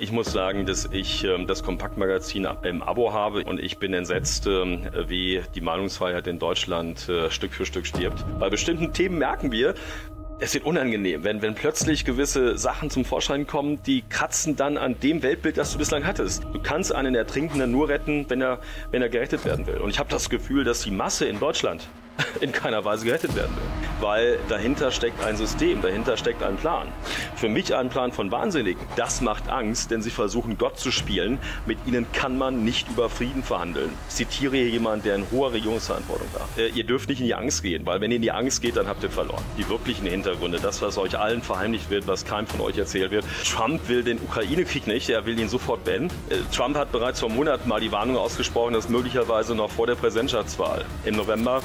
Ich muss sagen, dass ich ähm, das Kompaktmagazin im Abo habe und ich bin entsetzt, ähm, wie die Meinungsfreiheit in Deutschland äh, Stück für Stück stirbt. Bei bestimmten Themen merken wir, es wird unangenehm, wenn, wenn plötzlich gewisse Sachen zum Vorschein kommen, die kratzen dann an dem Weltbild, das du bislang hattest. Du kannst einen Ertrinkenden nur retten, wenn er, wenn er gerettet werden will. Und ich habe das Gefühl, dass die Masse in Deutschland in keiner Weise gerettet werden will. Weil dahinter steckt ein System, dahinter steckt ein Plan. Für mich ein Plan von Wahnsinnigen. Das macht Angst, denn sie versuchen Gott zu spielen. Mit ihnen kann man nicht über Frieden verhandeln. Ich zitiere hier jemanden, der in hoher Regierungsverantwortung war. Äh, ihr dürft nicht in die Angst gehen, weil wenn ihr in die Angst geht, dann habt ihr verloren. Die wirklichen Hintergründe, das, was euch allen verheimlicht wird, was keinem von euch erzählt wird. Trump will den Ukraine-Krieg nicht, er will ihn sofort beenden. Äh, Trump hat bereits vor Monaten mal die Warnung ausgesprochen, dass möglicherweise noch vor der Präsidentschaftswahl im November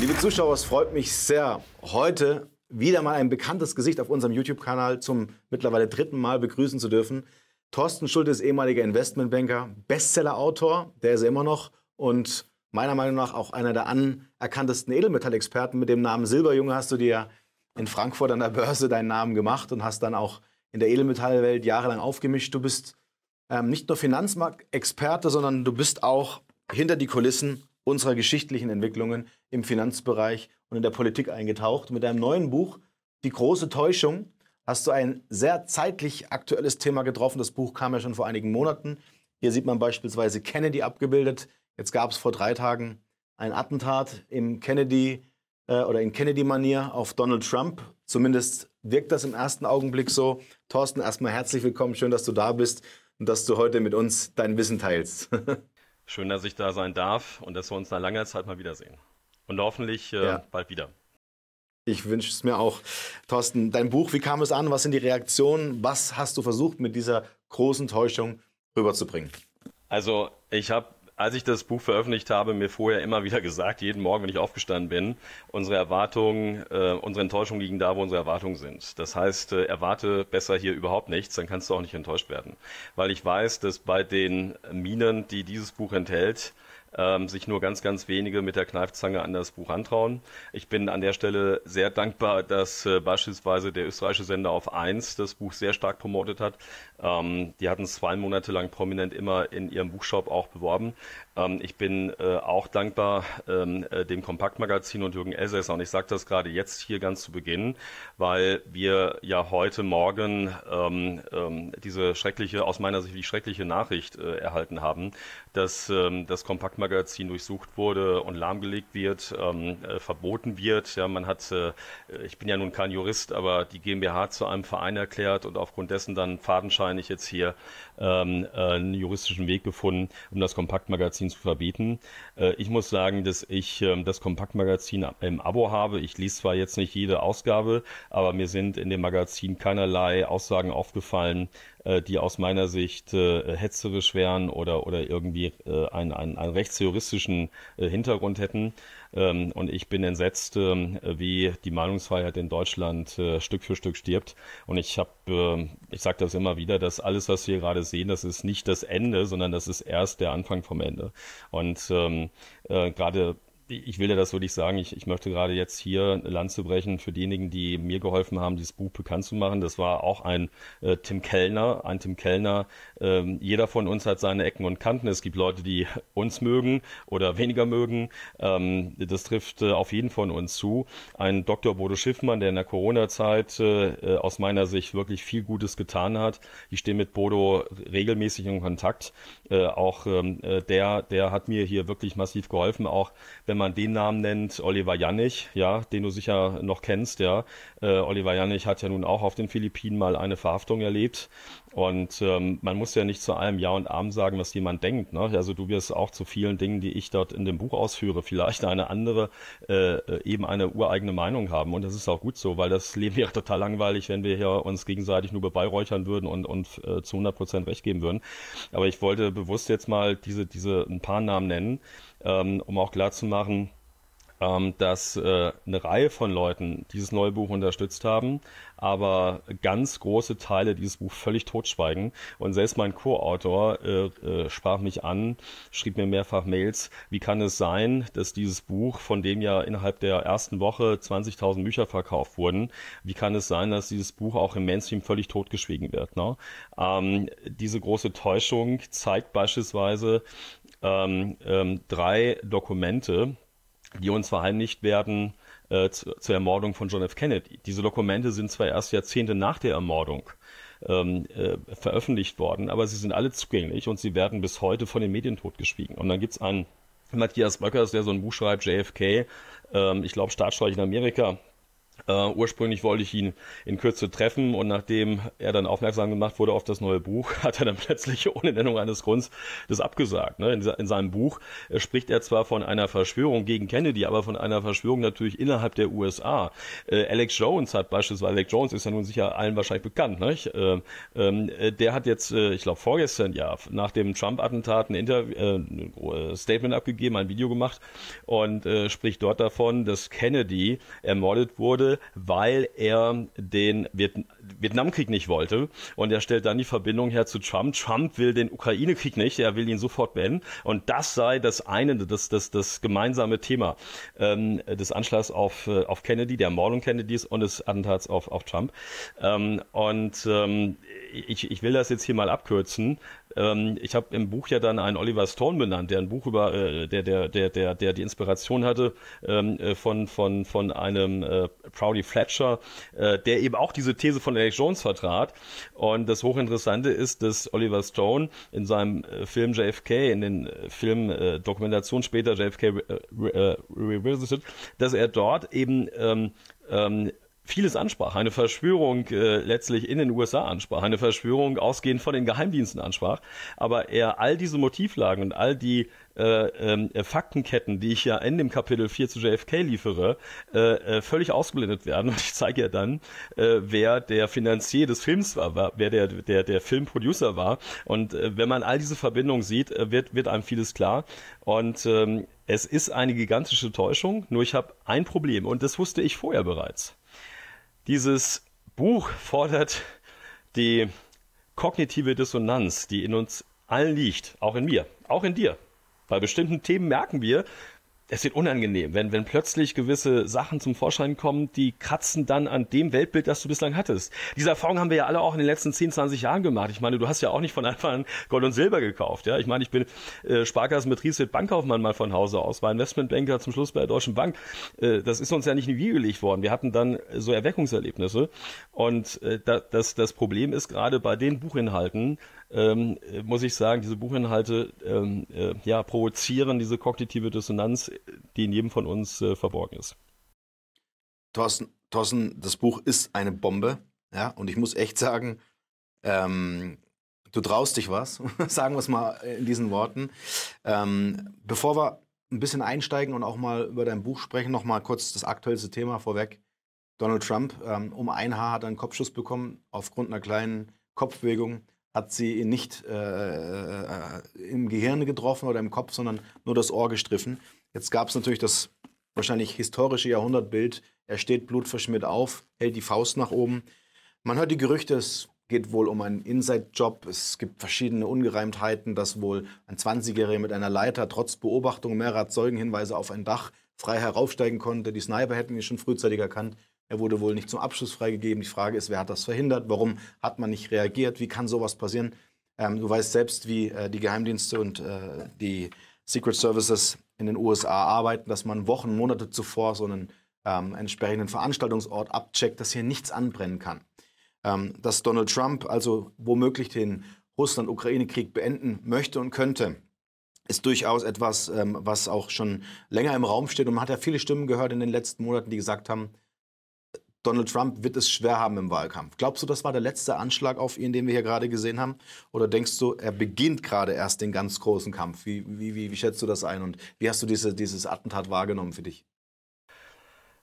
Liebe Zuschauer, es freut mich sehr, heute wieder mal ein bekanntes Gesicht auf unserem YouTube-Kanal zum mittlerweile dritten Mal begrüßen zu dürfen. Thorsten Schulte ist ehemaliger Investmentbanker, Bestseller-Autor, der ist er immer noch und meiner Meinung nach auch einer der anerkanntesten Edelmetallexperten. Mit dem Namen Silberjunge hast du dir in Frankfurt an der Börse deinen Namen gemacht und hast dann auch in der Edelmetallwelt jahrelang aufgemischt. Du bist ähm, nicht nur Finanzmarktexperte, sondern du bist auch hinter die Kulissen unserer geschichtlichen Entwicklungen im Finanzbereich und in der Politik eingetaucht. Mit deinem neuen Buch Die große Täuschung hast du ein sehr zeitlich aktuelles Thema getroffen. Das Buch kam ja schon vor einigen Monaten. Hier sieht man beispielsweise Kennedy abgebildet. Jetzt gab es vor drei Tagen ein Attentat im Kennedy äh, oder in Kennedy-Manier auf Donald Trump. Zumindest wirkt das im ersten Augenblick so. Thorsten, erstmal herzlich willkommen. Schön, dass du da bist und dass du heute mit uns dein Wissen teilst. Schön, dass ich da sein darf und dass wir uns nach langer Zeit mal wiedersehen. Und hoffentlich äh, ja. bald wieder. Ich wünsche es mir auch. Thorsten, dein Buch, wie kam es an? Was sind die Reaktionen? Was hast du versucht, mit dieser großen Täuschung rüberzubringen? Also, ich habe als ich das Buch veröffentlicht habe, mir vorher immer wieder gesagt, jeden Morgen, wenn ich aufgestanden bin, unsere Erwartungen, äh, unsere Enttäuschungen liegen da, wo unsere Erwartungen sind. Das heißt, äh, erwarte besser hier überhaupt nichts, dann kannst du auch nicht enttäuscht werden. Weil ich weiß, dass bei den Minen, die dieses Buch enthält, ähm, sich nur ganz, ganz wenige mit der Kneifzange an das Buch antrauen. Ich bin an der Stelle sehr dankbar, dass äh, beispielsweise der österreichische Sender auf 1 das Buch sehr stark promotet hat, ähm, die hatten es zwei Monate lang prominent immer in ihrem Buchshop auch beworben. Ähm, ich bin äh, auch dankbar ähm, äh, dem Kompaktmagazin und Jürgen Elsässer. Und ich sage das gerade jetzt hier ganz zu Beginn, weil wir ja heute Morgen ähm, ähm, diese schreckliche, aus meiner Sicht die schreckliche Nachricht äh, erhalten haben, dass ähm, das Kompaktmagazin durchsucht wurde und lahmgelegt wird, äh, verboten wird. Ja, man hat, äh, ich bin ja nun kein Jurist, aber die GmbH zu einem Verein erklärt und aufgrund dessen dann Fadenschein wahrscheinlich jetzt hier ähm, äh, einen juristischen Weg gefunden, um das Kompaktmagazin zu verbieten. Äh, ich muss sagen, dass ich ähm, das Kompaktmagazin im Abo habe. Ich lese zwar jetzt nicht jede Ausgabe, aber mir sind in dem Magazin keinerlei Aussagen aufgefallen, äh, die aus meiner Sicht äh, hetzerisch wären oder, oder irgendwie äh, einen, einen, einen rechtsjuristischen äh, Hintergrund hätten. Ähm, und ich bin entsetzt, äh, wie die Meinungsfreiheit in Deutschland äh, Stück für Stück stirbt. Und ich habe, äh, ich sage das immer wieder, dass alles, was wir gerade sehen, das ist nicht das Ende, sondern das ist erst der Anfang vom Ende. Und ähm, äh, gerade ich will ja das so nicht sagen. Ich, ich möchte gerade jetzt hier Land zu brechen für diejenigen, die mir geholfen haben, dieses Buch bekannt zu machen. Das war auch ein äh, Tim Kellner, ein Tim Kellner. Ähm, jeder von uns hat seine Ecken und Kanten. Es gibt Leute, die uns mögen oder weniger mögen. Ähm, das trifft äh, auf jeden von uns zu. Ein Dr. Bodo Schiffmann, der in der Corona-Zeit äh, äh, aus meiner Sicht wirklich viel Gutes getan hat. Ich stehe mit Bodo regelmäßig in Kontakt. Äh, auch ähm, äh, der, der hat mir hier wirklich massiv geholfen, auch wenn man man den Namen nennt, Oliver Jannig, ja, den du sicher noch kennst, ja. Äh, Oliver Jannig hat ja nun auch auf den Philippinen mal eine Verhaftung erlebt und ähm, man muss ja nicht zu allem Ja und Arm sagen, was jemand denkt. Ne? Also du wirst auch zu vielen Dingen, die ich dort in dem Buch ausführe, vielleicht eine andere, äh, äh eben eine ureigene Meinung haben. Und das ist auch gut so, weil das Leben wäre total langweilig, wenn wir hier uns gegenseitig nur beweihräuchern würden und, und äh, zu 100 Prozent recht geben würden. Aber ich wollte bewusst jetzt mal diese, diese ein paar Namen nennen, ähm, um auch klarzumachen, machen, ähm, dass äh, eine Reihe von Leuten dieses neue Buch unterstützt haben, aber ganz große Teile dieses Buch völlig totschweigen. Und selbst mein Co-Autor äh, äh, sprach mich an, schrieb mir mehrfach Mails, wie kann es sein, dass dieses Buch, von dem ja innerhalb der ersten Woche 20.000 Bücher verkauft wurden, wie kann es sein, dass dieses Buch auch im Mainstream völlig totgeschwiegen wird? Ne? Ähm, diese große Täuschung zeigt beispielsweise ähm, ähm, drei Dokumente, die uns verheimlicht werden äh, zu, zur Ermordung von John F. Kennedy. Diese Dokumente sind zwar erst Jahrzehnte nach der Ermordung ähm, äh, veröffentlicht worden, aber sie sind alle zugänglich und sie werden bis heute von den Medien totgeschwiegen. Und dann gibt's einen Matthias Böckers, der so ein Buch schreibt, JFK, ähm, ich glaube Staatsstreich in Amerika, Uh, ursprünglich wollte ich ihn in Kürze treffen und nachdem er dann aufmerksam gemacht wurde auf das neue Buch, hat er dann plötzlich ohne Nennung eines Grunds das abgesagt. Ne? In, in, seinem Buch äh, spricht er zwar von einer Verschwörung gegen Kennedy, aber von einer Verschwörung natürlich innerhalb der USA. Äh, Alex Jones hat beispielsweise, Alex Jones ist ja nun sicher allen wahrscheinlich bekannt, ne? äh, ähm, äh, der hat jetzt, äh, ich glaube vorgestern ja, nach dem Trump-Attentat ein Interview, Statement abgegeben, ein Video gemacht und spricht dort davon, dass Kennedy ermordet wurde, weil er den Viet Vietnamkrieg nicht wollte. Und er stellt dann die Verbindung her zu Trump. Trump will den Ukraine-Krieg nicht, er will ihn sofort beenden. Und das sei das eine, das, das, das gemeinsame Thema ähm, des Anschlags auf, äh, auf Kennedy, der Ermordung Kennedys und des Attentats auf, auf Trump. Ähm, und ähm, ich, ich will das jetzt hier mal abkürzen. Ähm, ich habe im Buch ja dann einen Oliver Stone benannt, der ein Buch über, äh, der, der, der, der, der die Inspiration hatte ähm, äh, von, von, von einem äh, Proudy Fletcher, äh, der eben auch diese These von Alex Jones vertrat. Und das Hochinteressante ist, dass Oliver Stone in seinem äh, Film JFK, in den äh, Film äh, Dokumentation später JFK Revisited, dass er dort eben ähm, ähm, vieles ansprach, eine Verschwörung äh, letztlich in den USA ansprach, eine Verschwörung ausgehend von den Geheimdiensten ansprach, aber er all diese Motivlagen und all die äh, ähm, äh, Faktenketten, die ich ja in dem Kapitel 4 zu JFK liefere, äh, äh, völlig ausgeblendet werden. Und ich zeige ja dann, äh, wer der Finanzier des Films war, war wer der, der, der Filmproducer war. Und äh, wenn man all diese Verbindungen sieht, äh, wird, wird einem vieles klar. Und ähm, es ist eine gigantische Täuschung, nur ich habe ein Problem und das wusste ich vorher bereits. Dieses Buch fordert die kognitive Dissonanz, die in uns allen liegt, auch in mir, auch in dir. Bei bestimmten Themen merken wir, es wird unangenehm, wenn, wenn plötzlich gewisse Sachen zum Vorschein kommen, die kratzen dann an dem Weltbild, das du bislang hattest. Diese Erfahrung haben wir ja alle auch in den letzten 10, 20 Jahren gemacht. Ich meine, du hast ja auch nicht von Anfang an Gold und Silber gekauft. Ja, Ich meine, ich bin äh, Sparkassenbetriebswirt, Bankkaufmann mal von Hause aus, war Investmentbanker zum Schluss bei der Deutschen Bank. Äh, das ist uns ja nicht in die Wiege gelegt worden. Wir hatten dann so Erweckungserlebnisse. Und äh, das, das Problem ist gerade bei den Buchinhalten, ähm, äh, muss ich sagen, diese Buchinhalte ähm, äh, ja, provozieren diese kognitive Dissonanz, die in jedem von uns äh, verborgen ist. Thorsten, Thorsten, das Buch ist eine Bombe, ja, und ich muss echt sagen, ähm, du traust dich was, sagen wir es mal äh, in diesen Worten. Ähm, bevor wir ein bisschen einsteigen und auch mal über dein Buch sprechen, noch mal kurz das aktuellste Thema vorweg. Donald Trump ähm, um ein Haar hat er einen Kopfschuss bekommen aufgrund einer kleinen Kopfbewegung hat sie ihn nicht äh, äh, im Gehirn getroffen oder im Kopf, sondern nur das Ohr gestriffen. Jetzt gab es natürlich das wahrscheinlich historische Jahrhundertbild. Er steht blutverschmiert auf, hält die Faust nach oben. Man hört die Gerüchte, es geht wohl um einen Inside-Job. Es gibt verschiedene Ungereimtheiten, dass wohl ein 20-Jähriger mit einer Leiter trotz Beobachtung mehrerer Zeugenhinweise auf ein Dach frei heraufsteigen konnte. Die Sniper hätten ihn schon frühzeitig erkannt. Er wurde wohl nicht zum Abschluss freigegeben. Die Frage ist, wer hat das verhindert? Warum hat man nicht reagiert? Wie kann sowas passieren? Ähm, du weißt selbst, wie äh, die Geheimdienste und äh, die Secret Services in den USA arbeiten, dass man Wochen, Monate zuvor so einen ähm, entsprechenden Veranstaltungsort abcheckt, dass hier nichts anbrennen kann. Ähm, dass Donald Trump also womöglich den Russland-Ukraine-Krieg beenden möchte und könnte, ist durchaus etwas, ähm, was auch schon länger im Raum steht. Und man hat ja viele Stimmen gehört in den letzten Monaten, die gesagt haben, Donald Trump wird es schwer haben im Wahlkampf. Glaubst du, das war der letzte Anschlag auf ihn, den wir hier gerade gesehen haben? Oder denkst du, er beginnt gerade erst den ganz großen Kampf? Wie, wie, wie, wie schätzt du das ein und wie hast du diese, dieses Attentat wahrgenommen für dich?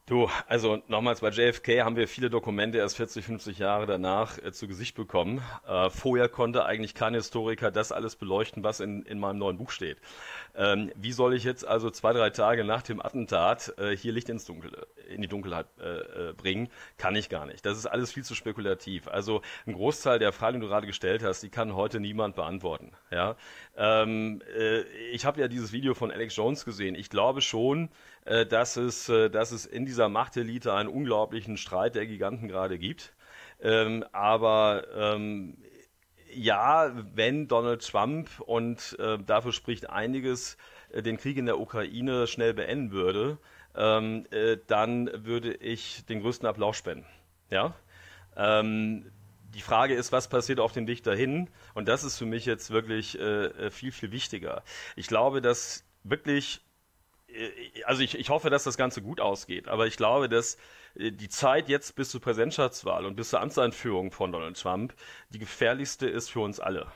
Du, also nochmals, bei JFK haben wir viele Dokumente erst 40, 50 Jahre danach äh, zu Gesicht bekommen. Äh, vorher konnte eigentlich kein Historiker das alles beleuchten, was in, in meinem neuen Buch steht. Ähm, wie soll ich jetzt also zwei, drei Tage nach dem Attentat äh, hier Licht ins Dunkel in die Dunkelheit äh, äh, bringen, kann ich gar nicht. Das ist alles viel zu spekulativ. Also ein Großteil der Fragen, die du gerade gestellt hast, die kann heute niemand beantworten. Ja? Ähm, äh, ich habe ja dieses Video von Alex Jones gesehen. Ich glaube schon, äh, dass, es, äh, dass es in dieser Machtelite einen unglaublichen Streit der Giganten gerade gibt. Ähm, aber ähm, ja, wenn Donald Trump und äh, dafür spricht einiges, äh, den Krieg in der Ukraine schnell beenden würde, ähm, äh, dann würde ich den größten Applaus spenden. Ja? Ähm, die Frage ist, was passiert auf dem Dichter hin? Und das ist für mich jetzt wirklich äh, äh viel, viel wichtiger. Ich glaube, dass wirklich äh, also ich, ich hoffe, dass das Ganze gut ausgeht, aber ich glaube, dass äh, die Zeit jetzt bis zur Präsidentschaftswahl und bis zur Amtseinführung von Donald Trump die gefährlichste ist für uns alle.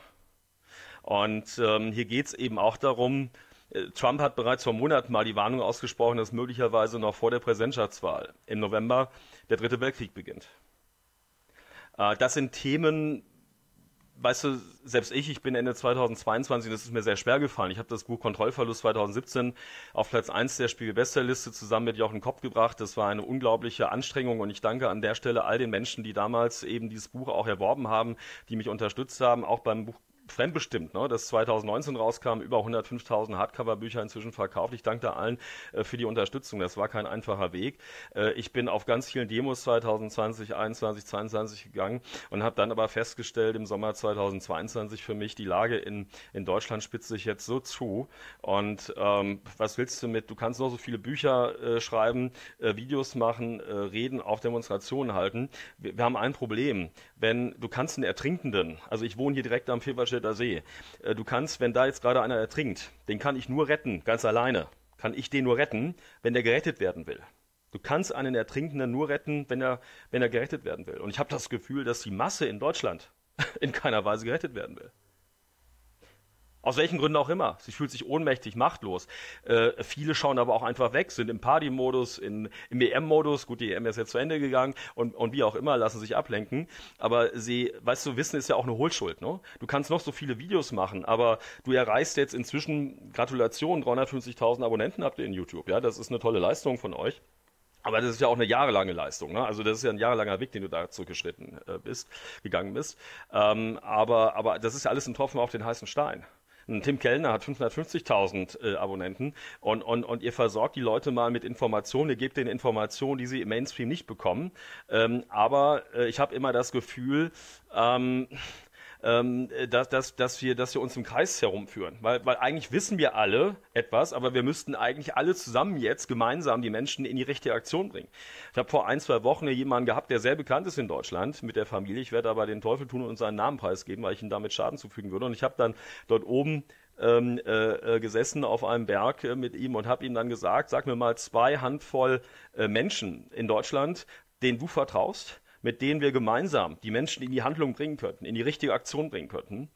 Und ähm, hier geht es eben auch darum, äh, Trump hat bereits vor Monaten mal die Warnung ausgesprochen, dass möglicherweise noch vor der Präsidentschaftswahl im November der Dritte Weltkrieg beginnt. Äh, das sind Themen, weißt du, selbst ich, ich bin Ende 2022, das ist mir sehr schwer gefallen. Ich habe das Buch Kontrollverlust 2017 auf Platz 1 der Spiegel-Bestsellerliste zusammen mit Jochen Kopp gebracht. Das war eine unglaubliche Anstrengung und ich danke an der Stelle all den Menschen, die damals eben dieses Buch auch erworben haben, die mich unterstützt haben, auch beim Buch fremdbestimmt, ne? das 2019 rauskam, über 105.000 Hardcover-Bücher inzwischen verkauft. Ich danke da allen äh, für die Unterstützung. Das war kein einfacher Weg. Äh, ich bin auf ganz vielen Demos 2020, 2021, 2022 gegangen und habe dann aber festgestellt, im Sommer 2022 für mich, die Lage in, in Deutschland spitzt sich jetzt so zu. Und ähm, was willst du mit, du kannst noch so viele Bücher äh, schreiben, äh, Videos machen, äh, Reden auf Demonstrationen halten. Wir, wir, haben ein Problem. Wenn du kannst einen Ertrinkenden, also ich wohne hier direkt am Vierwald Darmstädter See. Äh, du kannst, wenn da jetzt gerade einer ertrinkt, den kann ich nur retten, ganz alleine. Kann ich den nur retten, wenn der gerettet werden will. Du kannst einen Ertrinkenden nur retten, wenn er, wenn er gerettet werden will. Und ich habe das Gefühl, dass die Masse in Deutschland in keiner Weise gerettet werden will. Aus welchen Gründen auch immer. Sie fühlt sich ohnmächtig, machtlos. Äh, viele schauen aber auch einfach weg, sind im Party-Modus, im EM-Modus. Gut, die EM ist jetzt zu Ende gegangen und, und wie auch immer, lassen sich ablenken. Aber sie, weißt du, Wissen ist ja auch eine Hohlschuld. Ne? Du kannst noch so viele Videos machen, aber du erreichst jetzt inzwischen, Gratulation, 350.000 Abonnenten habt ihr in YouTube. Ja, das ist eine tolle Leistung von euch. Aber das ist ja auch eine jahrelange Leistung. Ne? Also das ist ja ein jahrelanger Weg, den du da geschritten äh, bist, gegangen bist. Ähm, aber, aber das ist ja alles ein Tropfen auf den heißen Stein. Tim Kellner hat 550.000 äh, Abonnenten und, und, und ihr versorgt die Leute mal mit Informationen, ihr gebt denen Informationen, die sie im Mainstream nicht bekommen. Ähm, aber äh, ich habe immer das Gefühl, ähm, ähm, äh, dass, dass, dass, wir, dass wir uns im Kreis herumführen. Weil, weil eigentlich wissen wir alle etwas, aber wir müssten eigentlich alle zusammen jetzt gemeinsam die Menschen in die richtige Aktion bringen. Ich habe vor ein, zwei Wochen jemanden gehabt, der sehr bekannt ist in Deutschland mit der Familie. Ich werde aber den Teufel tun und seinen Namen preisgeben, weil ich ihm damit Schaden zufügen würde. Und ich habe dann dort oben ähm, äh, äh gesessen auf einem Berg äh, mit ihm und habe ihm dann gesagt, sag mir mal zwei Handvoll äh, Menschen in Deutschland, denen du vertraust, mit denen wir gemeinsam die Menschen in die Handlung bringen könnten, in die richtige Aktion bringen könnten.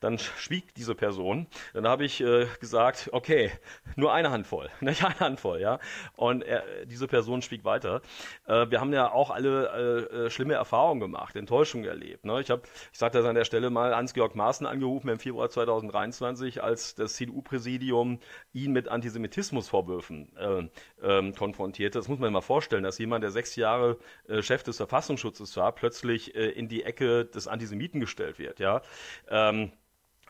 Dann schwieg diese Person. Dann habe ich äh, gesagt, okay, nur eine Handvoll, nicht eine Handvoll, ja. Und er, diese Person schwieg weiter. Äh, wir haben ja auch alle äh, äh schlimme Erfahrungen gemacht, Enttäuschungen erlebt. Ne? Ich habe, ich sage das an der Stelle mal, Hans-Georg Maaßen angerufen im Februar 2023, als das CDU-Präsidium ihn mit Antisemitismusvorwürfen äh, ähm, konfrontierte. Das muss man sich mal vorstellen, dass jemand, der sechs Jahre äh, Chef des Verfassungsschutzes war, plötzlich in die Ecke des Antisemiten gestellt wird. Ja. Ähm,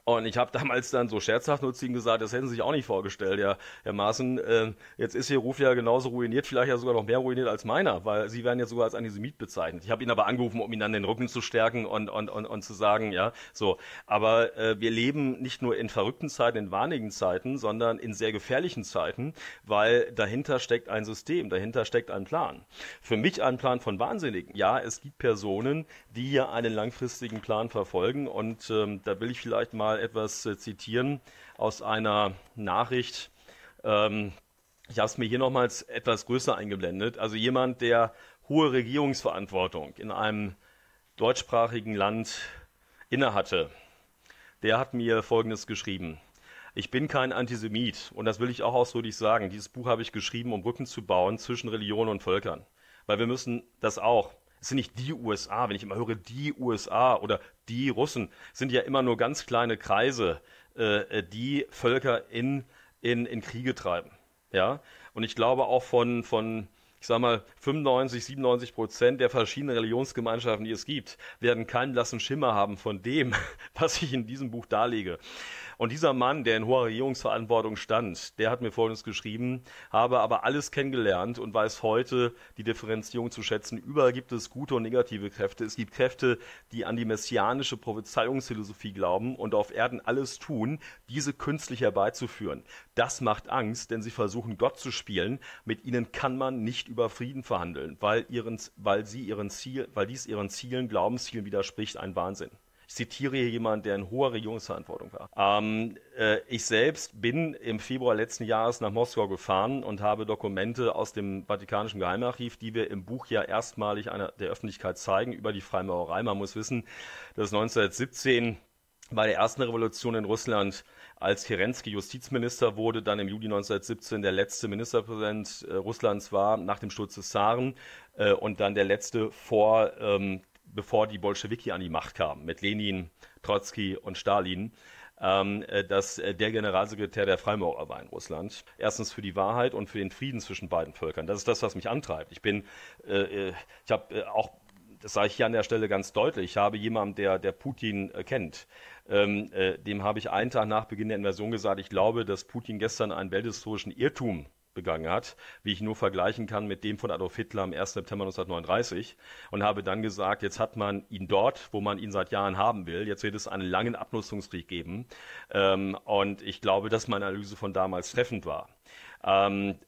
und ich habe damals dann so scherzhaft nur zu ihm gesagt, das hätten Sie sich auch nicht vorgestellt, ja, Herr Maaßen, äh, jetzt ist Ihr Ruf ja genauso ruiniert, vielleicht ja sogar noch mehr ruiniert als meiner, weil Sie werden ja sogar als Antisemit bezeichnet. Ich habe ihn aber angerufen, um ihn dann den Rücken zu stärken und, und, und, und zu sagen, ja, so. Aber äh, wir leben nicht nur in verrückten Zeiten, in wahnigen Zeiten, sondern in sehr gefährlichen Zeiten, weil dahinter steckt ein System, dahinter steckt ein Plan. Für mich ein Plan von Wahnsinnigen. Ja, es gibt Personen, die hier einen langfristigen Plan verfolgen und ähm, da will ich vielleicht mal mal etwas äh, zitieren aus einer Nachricht. Ähm, ich habe es mir hier nochmals etwas größer eingeblendet. Also jemand, der hohe Regierungsverantwortung in einem deutschsprachigen Land innehatte, der hat mir Folgendes geschrieben. Ich bin kein Antisemit und das will ich auch ausdrücklich sagen. Dieses Buch habe ich geschrieben, um Brücken zu bauen zwischen Religionen und Völkern. Weil wir müssen das auch. Es sind nicht die USA, wenn ich immer höre, die USA oder die Russen, sind ja immer nur ganz kleine Kreise, äh, die Völker in, in, in Kriege treiben. Ja? Und ich glaube auch von, von ich sag mal, 95, 97 Prozent der verschiedenen Religionsgemeinschaften, die es gibt, werden keinen blassen Schimmer haben von dem, was ich in diesem Buch darlege. Und dieser Mann, der in hoher Regierungsverantwortung stand, der hat mir Folgendes geschrieben, habe aber alles kennengelernt und weiß heute die Differenzierung zu schätzen. Überall gibt es gute und negative Kräfte. Es gibt Kräfte, die an die messianische Prophezeiungsphilosophie glauben und auf Erden alles tun, diese künstlich herbeizuführen. Das macht Angst, denn sie versuchen Gott zu spielen. Mit ihnen kann man nicht über Frieden verhandeln, weil, ihren, weil, sie ihren Ziel, weil dies ihren Zielen, Glaubenszielen widerspricht. Ein Wahnsinn. Ich zitiere hier jemanden, der in hoher Regierungsverantwortung war. Ähm, äh, ich selbst bin im Februar letzten Jahres nach Moskau gefahren und habe Dokumente aus dem Vatikanischen Geheimarchiv, die wir im Buch ja erstmalig einer, der Öffentlichkeit zeigen, über die Freimaurerei. Man muss wissen, dass 1917 bei der ersten Revolution in Russland, als Kerensky Justizminister wurde, dann im Juli 1917 der letzte Ministerpräsident äh, Russlands war, nach dem Sturz des Zaren äh, und dann der letzte vor ähm, bevor die Bolschewiki an die Macht kamen, mit Lenin, Trotzki und Stalin, ähm, äh, dass äh, der Generalsekretär der Freimaurer war in Russland. Erstens für die Wahrheit und für den Frieden zwischen beiden Völkern. Das ist das, was mich antreibt. Ich bin, äh, äh ich habe äh, auch, das sage ich hier an der Stelle ganz deutlich, ich habe jemanden, der, der Putin äh, kennt. Ähm, dem habe ich einen Tag nach Beginn der Invasion gesagt, ich glaube, dass Putin gestern einen welthistorischen Irrtum begangen hat, wie ich nur vergleichen kann mit dem von Adolf Hitler am 1. September 1939 und habe dann gesagt, jetzt hat man ihn dort, wo man ihn seit Jahren haben will, jetzt wird es einen langen Abnutzungskrieg geben ähm, und ich glaube, dass meine Analyse von damals treffend war. Ähm,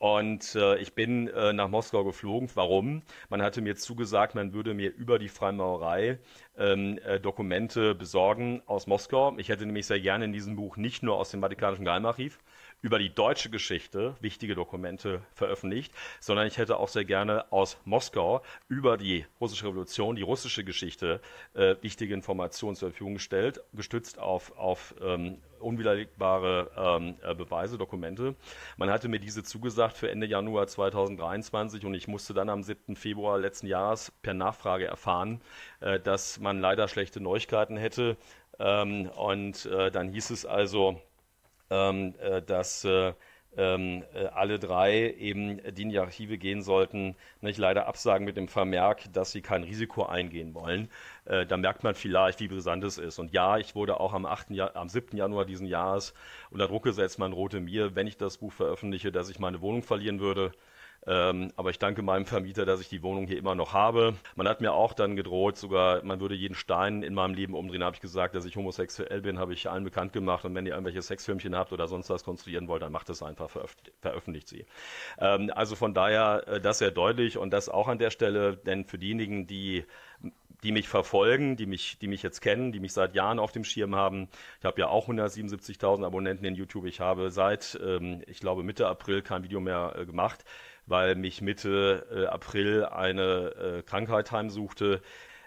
und äh, ich bin äh, nach Moskau geflogen. Warum? Man hatte mir zugesagt, man würde mir über die Freimaurerei ähm, äh, Dokumente besorgen aus Moskau. Ich hätte nämlich sehr gerne in diesem Buch nicht nur aus dem Vatikanischen Geheimarchiv über die deutsche Geschichte wichtige Dokumente veröffentlicht, sondern ich hätte auch sehr gerne aus Moskau über die russische Revolution, die russische Geschichte äh, wichtige Informationen zur Verfügung gestellt, gestützt auf, auf ähm, unwiderlegbare ähm, äh, Beweise, Dokumente. Man hatte mir diese zugesagt für Ende Januar 2023 und ich musste dann am 7. Februar letzten Jahres per Nachfrage erfahren, äh, dass man leider schlechte Neuigkeiten hätte. Ähm, und äh, dann hieß es also, ähm, äh, dass äh, ähm, äh, alle drei eben, die in die Archive gehen sollten, nicht leider absagen mit dem Vermerk, dass sie kein Risiko eingehen wollen. Äh, da merkt man vielleicht, wie brisant es ist. Und ja, ich wurde auch am, 8. Ja am 7. Januar diesen Jahres unter Druck gesetzt, mein rote mir, wenn ich das Buch veröffentliche, dass ich meine Wohnung verlieren würde. Ähm, aber ich danke meinem Vermieter, dass ich die Wohnung hier immer noch habe. Man hat mir auch dann gedroht, sogar man würde jeden Stein in meinem Leben umdrehen. Habe ich gesagt, dass ich homosexuell bin, habe ich allen bekannt gemacht. Und wenn ihr irgendwelche Sexfilmchen habt oder sonst was konstruieren wollt, dann macht es einfach, veröf veröffentlicht sie. Ähm, also von daher, äh, das sehr deutlich und das auch an der Stelle, denn für diejenigen, die die mich verfolgen, die mich, die mich jetzt kennen, die mich seit Jahren auf dem Schirm haben. Ich habe ja auch 177.000 Abonnenten in YouTube. Ich habe seit, ähm, ich glaube, Mitte April kein Video mehr äh, gemacht weil mich Mitte äh, April eine äh, Krankheit heimsuchte.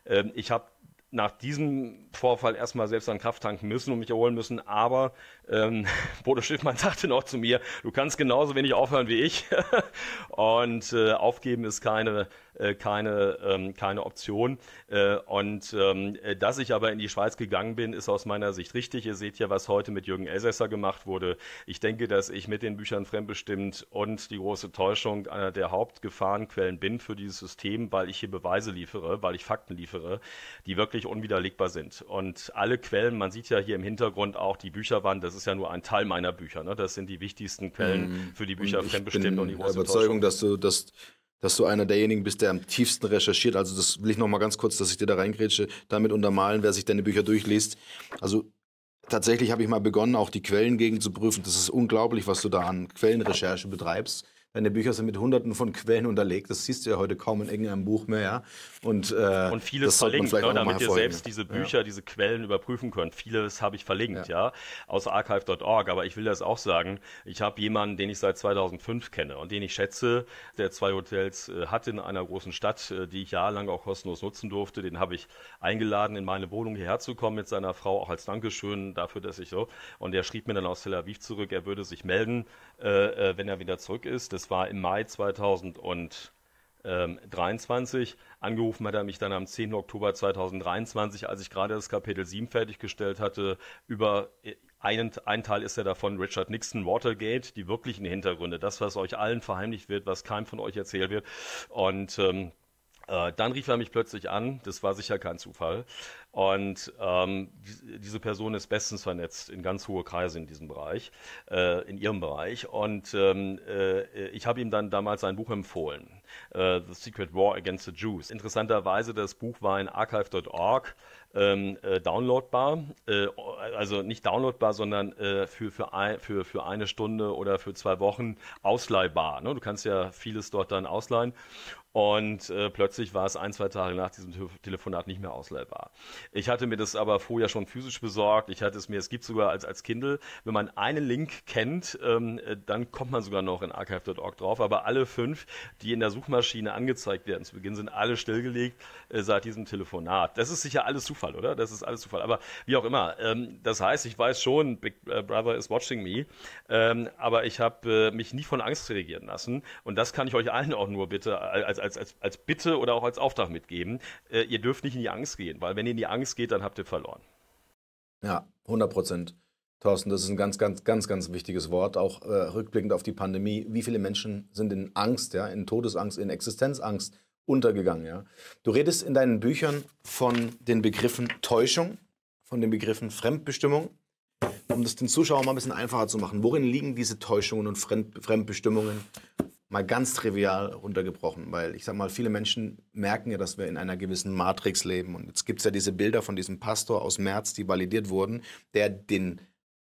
Ähm, ich habe nach diesem Vorfall erstmal selbst an Kraft tanken müssen und mich erholen müssen, aber ähm, Bodo Schiffmann sagte noch zu mir, du kannst genauso wenig aufhören wie ich und äh, aufgeben ist keine äh, keine, ähm, keine Option. Äh, und ähm, dass ich aber in die Schweiz gegangen bin, ist aus meiner Sicht richtig. Ihr seht ja, was heute mit Jürgen Elsässer gemacht wurde. Ich denke, dass ich mit den Büchern Fremdbestimmt und die große Täuschung einer der Hauptgefahrenquellen bin für dieses System, weil ich hier Beweise liefere, weil ich Fakten liefere, die wirklich unwiderlegbar sind. Und alle Quellen, man sieht ja hier im Hintergrund auch die Bücherwand, das ist ja nur ein Teil meiner Bücher. Ne? Das sind die wichtigsten Quellen mhm. für die Bücher Fremdbestimmt und die große Überzeugung, Täuschung. dass du das dass du einer derjenigen bist, der am tiefsten recherchiert. Also das will ich noch mal ganz kurz, dass ich dir da reingrätsche, damit untermalen, wer sich deine Bücher durchliest. Also tatsächlich habe ich mal begonnen, auch die Quellen gegen zu prüfen. Das ist unglaublich, was du da an Quellenrecherche betreibst. Deine Bücher sind mit hunderten von Quellen unterlegt. Das siehst du ja heute kaum in irgendeinem Buch mehr. Ja? Und, äh, und vieles verlinkt, ne, damit ihr selbst diese Bücher, ja. diese Quellen überprüfen könnt. Vieles habe ich verlinkt, ja. ja? aus archive.org. Aber ich will das auch sagen. Ich habe jemanden, den ich seit 2005 kenne und den ich schätze, der zwei Hotels äh, hat in einer großen Stadt, äh, die ich jahrelang auch kostenlos nutzen durfte. Den habe ich eingeladen, in meine Wohnung hierher zu kommen mit seiner Frau, auch als Dankeschön dafür, dass ich so. Und der schrieb mir dann aus Tel Aviv zurück, er würde sich melden, äh, äh wenn er wieder zurück ist. Das das war im Mai 2023. Angerufen hat er mich dann am 10. Oktober 2023, als ich gerade das Kapitel 7 fertiggestellt hatte, über einen, ein Teil ist ja davon Richard Nixon, Watergate, die wirklichen Hintergründe, das, was euch allen verheimlicht wird, was keinem von euch erzählt wird. Und ähm, äh, dann rief er mich plötzlich an, das war sicher kein Zufall. Und ähm, diese Person ist bestens vernetzt in ganz hohe Kreise in diesem Bereich, äh, in ihrem Bereich. Und ähm, äh, ich habe ihm dann damals ein Buch empfohlen, äh, The Secret War Against the Jews. Interessanterweise, das Buch war in archive.org ähm, äh, downloadbar, also nicht downloadbar, sondern für, für, ein, für, für eine Stunde oder für zwei Wochen ausleihbar. Ne? Du kannst ja vieles dort dann ausleihen. Und äh, plötzlich war es ein, zwei Tage nach diesem Telefonat nicht mehr ausleihbar. Ich hatte mir das aber vorher schon physisch besorgt. Ich hatte es mir, es gibt sogar als, als Kindle, wenn man einen Link kennt, ähm, äh, dann kommt man sogar noch in archive.org drauf. Aber alle fünf, die in der Suchmaschine angezeigt werden zu Beginn, sind alle stillgelegt äh, seit diesem Telefonat. Das ist sicher alles Zufall, oder? Das ist alles Zufall. Aber wie auch immer, ähm, das heißt, ich weiß schon, Big äh, Brother is watching me, ähm, aber ich habe äh, mich nie von Angst regieren lassen. Und das kann ich euch allen auch nur bitte als als, als, als Bitte oder auch als Auftrag mitgeben. Äh, ihr dürft nicht in die Angst gehen, weil wenn ihr in die Angst geht, dann habt ihr verloren. Ja, 100 Prozent. Thorsten, das ist ein ganz, ganz, ganz, ganz wichtiges Wort, auch äh, rückblickend auf die Pandemie. Wie viele Menschen sind in Angst, ja, in Todesangst, in Existenzangst untergegangen, ja? Du redest in deinen Büchern von den Begriffen Täuschung, von den Begriffen Fremdbestimmung. Um das den Zuschauern mal ein bisschen einfacher zu machen, worin liegen diese Täuschungen und Fremdbestimmungen mal ganz trivial runtergebrochen, weil ich sag mal, viele Menschen merken ja, dass wir in einer gewissen Matrix leben. Und jetzt gibt es ja diese Bilder von diesem Pastor aus März, die validiert wurden, der den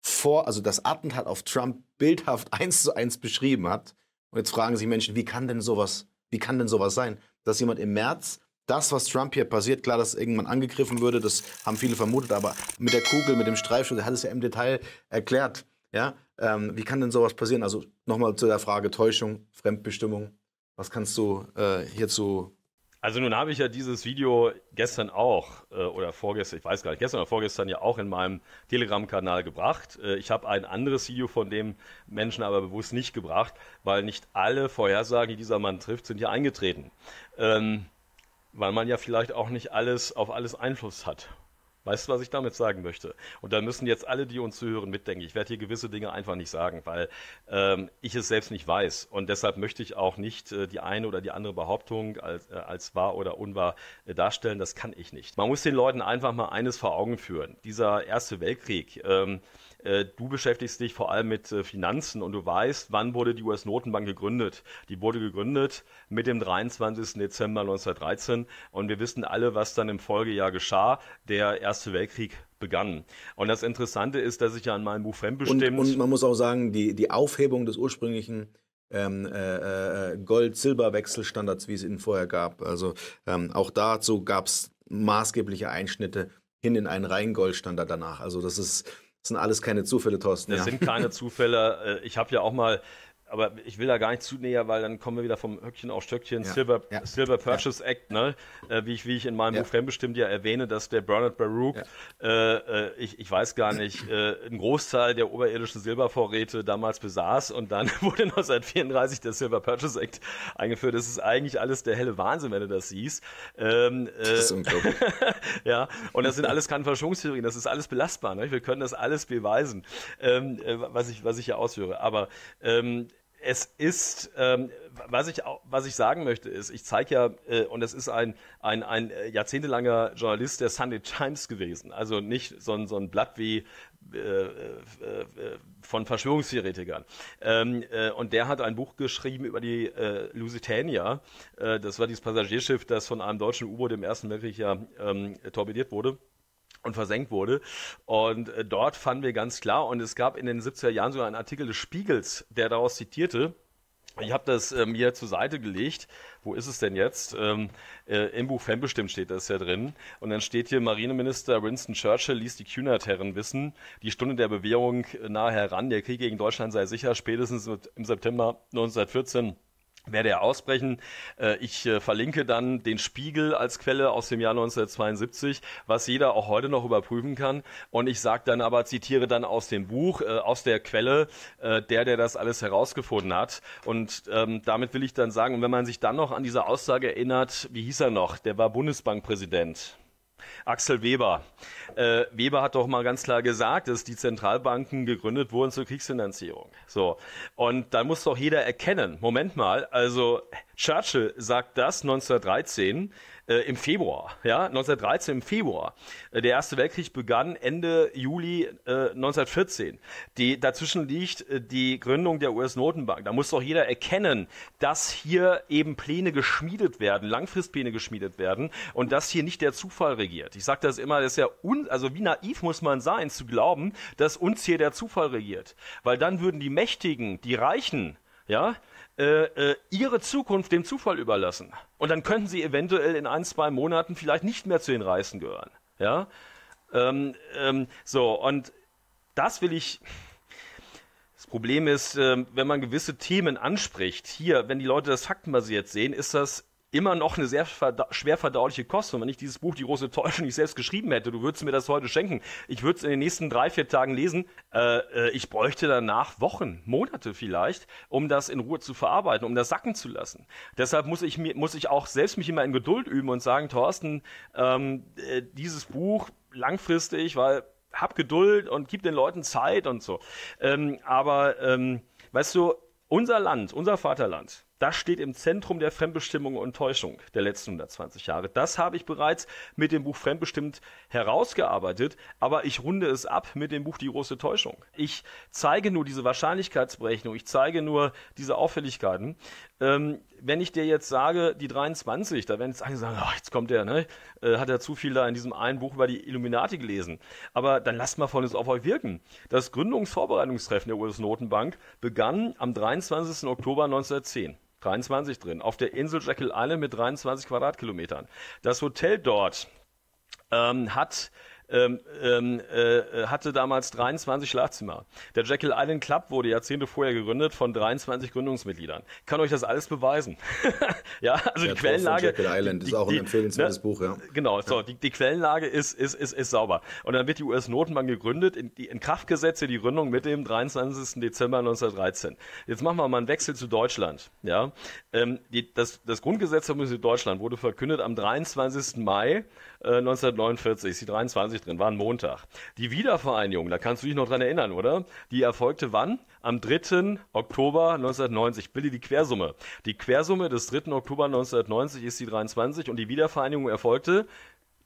vor, also das Attentat auf Trump bildhaft eins zu eins beschrieben hat. Und jetzt fragen sich Menschen, wie kann denn sowas, wie kann denn sowas sein, dass jemand im März das, was Trump hier passiert, klar, dass irgendwann angegriffen würde, das haben viele vermutet, aber mit der Kugel, mit dem Streifschuss, der hat es ja im Detail erklärt. Ja? Ähm, wie kann denn sowas passieren? Also nochmal zu der Frage Täuschung, Fremdbestimmung. Was kannst du äh, hierzu? Also nun habe ich ja dieses Video gestern auch äh, oder vorgestern, ich weiß gar nicht, gestern oder vorgestern ja auch in meinem Telegram-Kanal gebracht. Äh, ich habe ein anderes Video von dem Menschen aber bewusst nicht gebracht, weil nicht alle Vorhersagen, die dieser Mann trifft, sind ja eingetreten. Ähm, weil man ja vielleicht auch nicht alles auf alles Einfluss hat. Weißt du, was ich damit sagen möchte? Und da müssen jetzt alle, die uns zuhören, mitdenken. Ich werde hier gewisse Dinge einfach nicht sagen, weil ähm, ich es selbst nicht weiß. Und deshalb möchte ich auch nicht äh, die eine oder die andere Behauptung als, äh, als wahr oder unwahr äh, darstellen. Das kann ich nicht. Man muss den Leuten einfach mal eines vor Augen führen. Dieser Erste Weltkrieg. Ähm, äh, du beschäftigst dich vor allem mit äh, Finanzen und du weißt, wann wurde die US-Notenbank gegründet. Die wurde gegründet mit dem 23. Dezember 1913 und wir wissen alle, was dann im Folgejahr geschah. Der Erste Weltkrieg begann. Und das Interessante ist, dass ich ja an meinem Buch fremdbestimmt... Und, und man muss auch sagen, die, die Aufhebung des ursprünglichen ähm, äh, äh Gold-Silber-Wechselstandards, wie es ihn vorher gab. Also ähm, auch dazu gab es maßgebliche Einschnitte hin in einen reinen Goldstandard danach. Also das ist das sind alles keine Zufälle, Thorsten. Das ja. sind keine Zufälle. Äh, ich habe ja auch mal aber ich will da gar nicht zu näher, weil dann kommen wir wieder vom Höckchen auf Stöckchen, ja, Silver, ja, Silver Purchase ja. Act, ne? Äh, wie, ich, wie ich in meinem Buch Fremdbestimmt ja erwähne, dass der Bernard Baruch, äh, äh, ich, ich weiß gar nicht, äh, einen Großteil der oberirdischen Silbervorräte damals besaß und dann wurde 1934 der Silver Purchase Act eingeführt. Das ist eigentlich alles der helle Wahnsinn, wenn du das siehst. Ähm, äh, das ist unglaublich. ja, und das sind alles keine Verschwungstheorien, das ist alles belastbar, ne? Wir können das alles beweisen, ähm, äh, was, ich, was ich hier ausführe. Aber ähm, es ist, ähm, was, ich, was ich sagen möchte, ist, ich zeige ja, äh, und es ist ein, ein, ein äh, jahrzehntelanger Journalist der Sunday Times gewesen, also nicht so ein, so ein Blatt wie äh, äh, äh, von Verschwörungstheoretikern. Ähm, äh, und der hat ein Buch geschrieben über die äh, Lusitania, äh, das war dieses Passagierschiff, das von einem deutschen U-Boot im Ersten Weltkrieg ja ähm, torpediert wurde und versenkt wurde. Und äh, dort fanden wir ganz klar, und es gab in den 70er Jahren sogar einen Artikel des Spiegels, der daraus zitierte, ich habe das äh, mir zur Seite gelegt. Wo ist es denn jetzt? Ähm, äh, Im Buch Fanbestimmt steht das ja drin. Und dann steht hier, Marineminister Winston Churchill ließ die Cunard-Herren wissen, die Stunde der Bewährung nahe heran, der Krieg gegen Deutschland sei sicher, spätestens im September 1914 werde er ausbrechen. Äh, ich äh, verlinke dann den Spiegel als Quelle aus dem Jahr 1972, was jeder auch heute noch überprüfen kann. Und ich sage dann aber, zitiere dann aus dem Buch, äh, aus der Quelle, der, der das alles herausgefunden hat. Und ähm, damit will ich dann sagen, und wenn man sich dann noch an diese Aussage erinnert, wie hieß er noch? Der war Bundesbankpräsident. Axel Weber. Äh, Weber hat doch mal ganz klar gesagt, dass die Zentralbanken gegründet wurden zur Kriegsfinanzierung. So. Und da muss doch jeder erkennen, Moment mal, also Churchill sagt das 1913 äh, im Februar, ja, 1913 im Februar. Äh, der Erste Weltkrieg begann Ende Juli äh, 1914. Die, dazwischen liegt äh, die Gründung der US-Notenbank. Da muss doch jeder erkennen, dass hier eben Pläne geschmiedet werden, Langfristpläne geschmiedet werden und dass hier nicht der Zufall regiert. Ich sage das immer, das ist ja un, also wie naiv muss man sein, zu glauben, dass uns hier der Zufall regiert. Weil dann würden die Mächtigen, die Reichen, ja, äh, äh, ihre Zukunft dem Zufall überlassen. Und dann könnten sie eventuell in ein, zwei Monaten vielleicht nicht mehr zu den Reichsten gehören. Ja? Ähm, ähm, so, und das will ich. Das Problem ist, äh, wenn man gewisse Themen anspricht, hier, wenn die Leute das faktenbasiert sehen, ist das immer noch eine sehr verda schwer verdauliche Kost. Und wenn ich dieses Buch Die große Täuschung nicht selbst geschrieben hätte, du würdest mir das heute schenken. Ich würde es in den nächsten drei, vier Tagen lesen. Äh, äh, ich bräuchte danach Wochen, Monate vielleicht, um das in Ruhe zu verarbeiten, um das sacken zu lassen. Deshalb muss ich, mir, muss ich auch selbst mich immer in Geduld üben und sagen, Thorsten, ähm, äh, dieses Buch langfristig, weil hab Geduld und gib den Leuten Zeit und so. Ähm, aber ähm, weißt du, unser Land, unser Vaterland, das steht im Zentrum der Fremdbestimmung und Täuschung der letzten 120 Jahre. Das habe ich bereits mit dem Buch Fremdbestimmt herausgearbeitet, aber ich runde es ab mit dem Buch Die große Täuschung. Ich zeige nur diese Wahrscheinlichkeitsberechnung, ich zeige nur diese Auffälligkeiten. Ähm, wenn ich dir jetzt sage, die 23, da werden jetzt einige sagen, ach, jetzt kommt der, ne? Äh, hat er zu viel da in diesem einen Buch über die Illuminati gelesen. Aber dann lasst mal Folgendes auf euch wirken. Das Gründungsvorbereitungstreffen der US-Notenbank begann am 23. Oktober 1910. 23 drin. Auf der Insel Jekyll Island mit 23 Quadratkilometern. Das Hotel dort ähm, hat ähm, ähm, äh, hatte damals 23 Schlafzimmer. Der Jekyll Island Club wurde Jahrzehnte vorher gegründet von 23 Gründungsmitgliedern. Ich kann euch das alles beweisen. ja, also ja, die Quellenlage. Jekyll Island die, ist auch ein empfehlenswertes ne, Buch, ja. Genau, so, Die, die, Quellenlage ist, ist, ist, ist sauber. Und dann wird die US-Notenbank gegründet, in, die, in Kraft gesetzt, die Gründung mit dem 23. Dezember 1913. Jetzt machen wir mal einen Wechsel zu Deutschland. Ja, ähm, die, das, das Grundgesetz der Bundesrepublik Deutschland wurde verkündet am 23. Mai äh, 1949, die 23 drin, war ein Montag. Die Wiedervereinigung, da kannst du dich noch dran erinnern, oder? Die erfolgte wann? Am 3. Oktober 1990. Billy, die Quersumme. Die Quersumme des 3. Oktober 1990 ist die 23 und die Wiedervereinigung erfolgte,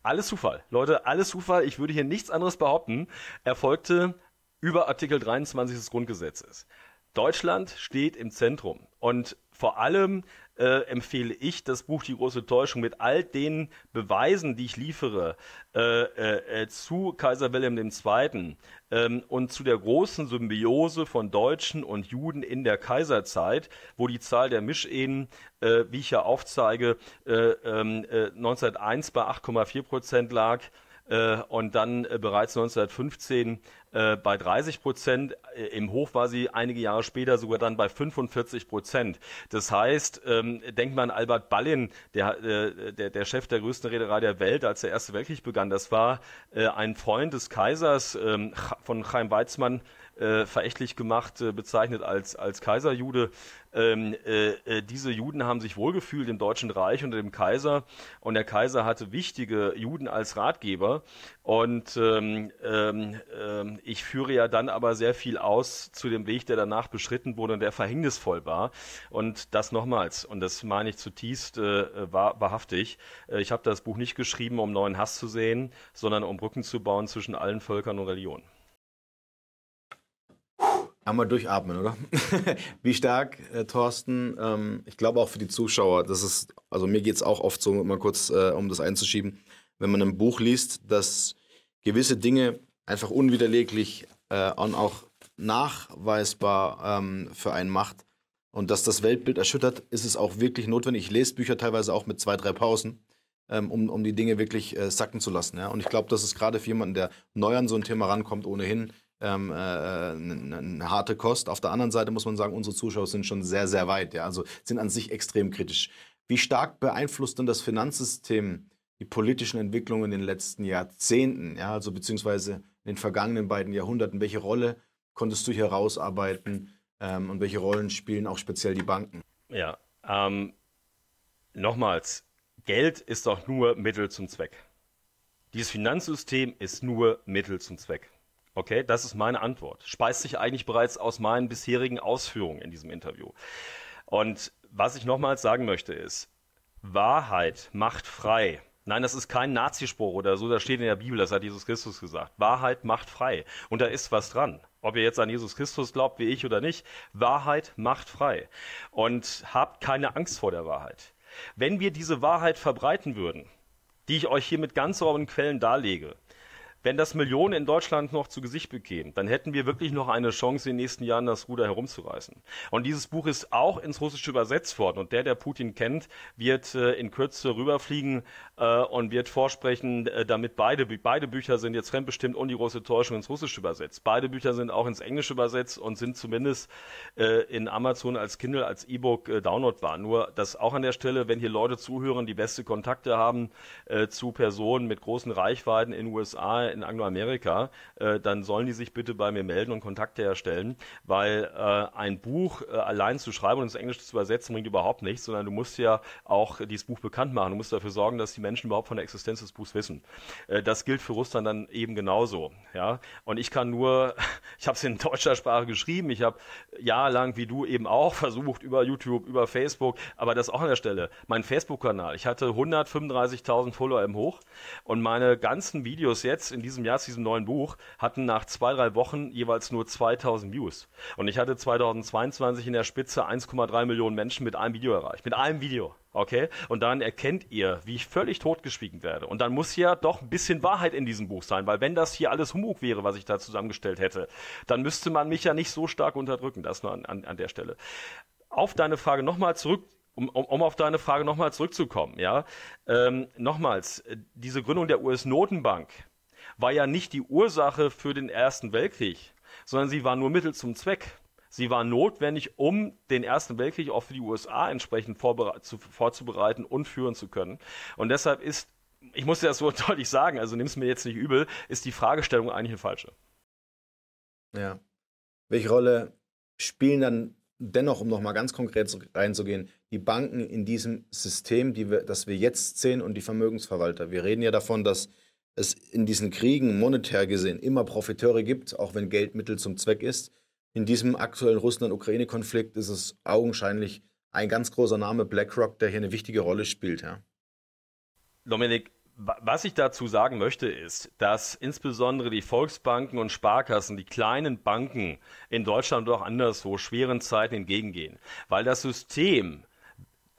alles Zufall. Leute, alles Zufall. Ich würde hier nichts anderes behaupten. Erfolgte über Artikel 23 des Grundgesetzes. Deutschland steht im Zentrum und vor allem äh, empfehle ich das Buch Die große Täuschung mit all den Beweisen, die ich liefere äh, äh, äh zu Kaiser Wilhelm II. Ähm, und zu der großen Symbiose von Deutschen und Juden in der Kaiserzeit, wo die Zahl der Mischehen, äh, wie ich ja aufzeige, 1901 äh, ähm, bei 8,4 Prozent lag, äh, und dann äh, bereits 1915 äh, bei 30 Prozent. Äh, Im Hoch war sie einige Jahre später sogar dann bei 45 Prozent. Das heißt, ähm, denkt man an Albert Ballin, der, äh, der, der Chef der größten Reederei der Welt, als der Erste Weltkrieg begann. Das war äh, ein Freund des Kaisers ähm, von Chaim Weizmann, äh, verächtlich gemacht, äh, bezeichnet als, als Kaiserjude. Ähm, äh, äh, diese Juden haben sich wohlgefühlt im Deutschen Reich unter dem Kaiser und der Kaiser hatte wichtige Juden als Ratgeber. Und ähm, ähm, ähm, ich führe ja dann aber sehr viel aus zu dem Weg, der danach beschritten wurde und der verhängnisvoll war. Und das nochmals, und das meine ich zutiefst äh, wahr, wahrhaftig, äh, ich habe das Buch nicht geschrieben, um neuen Hass zu sehen, sondern um Brücken zu bauen zwischen allen Völkern und Religionen. Einmal durchatmen, oder? Wie stark, äh, Thorsten, ähm, ich glaube auch für die Zuschauer, das ist, also mir geht es auch oft so, mal kurz, äh, um das einzuschieben, wenn man ein Buch liest, dass gewisse Dinge einfach unwiderleglich äh, und auch nachweisbar ähm, für einen macht und dass das Weltbild erschüttert, ist es auch wirklich notwendig. Ich lese Bücher teilweise auch mit zwei, drei Pausen, ähm, um, um die Dinge wirklich äh, sacken zu lassen. Ja? Und ich glaube, das ist gerade für jemanden, der neu an so ein Thema rankommt, ohnehin ähm, äh, eine, harte Kost. Auf der anderen Seite muss man sagen, unsere Zuschauer sind schon sehr, sehr weit, ja, also sind an sich extrem kritisch. Wie stark beeinflusst denn das Finanzsystem die politischen Entwicklungen in den letzten Jahrzehnten, ja, also beziehungsweise in den vergangenen beiden Jahrhunderten? Welche Rolle konntest du hier rausarbeiten ähm, und welche Rollen spielen auch speziell die Banken? Ja, ähm, nochmals, Geld ist doch nur Mittel zum Zweck. Dieses Finanzsystem ist nur Mittel zum Zweck. Okay, das ist meine Antwort. Speist sich eigentlich bereits aus meinen bisherigen Ausführungen in diesem Interview. Und was ich nochmals sagen möchte ist, Wahrheit macht frei. Nein, das ist kein Nazispruch oder so, das steht in der Bibel, das hat Jesus Christus gesagt. Wahrheit macht frei. Und da ist was dran. Ob ihr jetzt an Jesus Christus glaubt, wie ich oder nicht, Wahrheit macht frei. Und habt keine Angst vor der Wahrheit. Wenn wir diese Wahrheit verbreiten würden, die ich euch hier mit ganz sauberen Quellen darlege, wenn das Millionen in Deutschland noch zu Gesicht bekämen, dann hätten wir wirklich noch eine Chance, in den nächsten Jahren das Ruder herumzureißen. Und dieses Buch ist auch ins Russische übersetzt worden. Und der, der Putin kennt, wird äh, in Kürze rüberfliegen äh, und wird vorsprechen, äh, damit beide, beide Bücher sind jetzt fremdbestimmt und die große Täuschung ins Russische übersetzt. Beide Bücher sind auch ins Englische übersetzt und sind zumindest äh, in Amazon als Kindle, als E-Book äh, downloadbar. Nur dass auch an der Stelle, wenn hier Leute zuhören, die beste Kontakte haben äh, zu Personen mit großen Reichweiten in den USA, in Angloamerika, äh, dann sollen die sich bitte bei mir melden und Kontakte herstellen, weil äh, ein Buch äh, allein zu schreiben und ins Englische zu übersetzen bringt überhaupt nichts, sondern du musst ja auch dieses Buch bekannt machen. Du musst dafür sorgen, dass die Menschen überhaupt von der Existenz des Buchs wissen. Äh, das gilt für Russland dann eben genauso. Ja, und ich kann nur, ich habe es in deutscher Sprache geschrieben. Ich habe jahrelang, wie du eben auch, versucht über YouTube, über Facebook, aber das auch an der Stelle. Mein Facebook-Kanal. Ich hatte 135.000 Follower im Hoch und meine ganzen Videos jetzt in diesem Jahr zu diesem neuen Buch hatten nach zwei, drei Wochen jeweils nur 2000 Views. Und ich hatte 2022 in der Spitze 1,3 Millionen Menschen mit einem Video erreicht. Mit einem Video. Okay? Und dann erkennt ihr, wie ich völlig totgeschwiegen werde. Und dann muss ja doch ein bisschen Wahrheit in diesem Buch sein, weil wenn das hier alles Humbug wäre, was ich da zusammengestellt hätte, dann müsste man mich ja nicht so stark unterdrücken. Das nur an, an, an der Stelle. Auf deine Frage nochmal zurück, um, um, um auf deine Frage nochmal zurückzukommen, ja. Ähm, nochmals, äh, diese Gründung der US-Notenbank, war ja nicht die Ursache für den Ersten Weltkrieg, sondern sie war nur Mittel zum Zweck. Sie war notwendig, um den Ersten Weltkrieg auch für die USA entsprechend zu, vorzubereiten und führen zu können. Und deshalb ist, ich muss dir das so deutlich sagen, also nimm es mir jetzt nicht übel, ist die Fragestellung eigentlich eine falsche. Ja. Welche Rolle spielen dann dennoch, um nochmal ganz konkret reinzugehen, die Banken in diesem System, die wir, das wir jetzt sehen und die Vermögensverwalter? Wir reden ja davon, dass es in diesen Kriegen monetär gesehen immer Profiteure gibt, auch wenn Geldmittel zum Zweck ist. In diesem aktuellen Russland-Ukraine-Konflikt ist es augenscheinlich ein ganz großer Name BlackRock, der hier eine wichtige Rolle spielt. Ja. Dominik, was ich dazu sagen möchte, ist, dass insbesondere die Volksbanken und Sparkassen, die kleinen Banken in Deutschland und auch anderswo schweren Zeiten entgegengehen, weil das System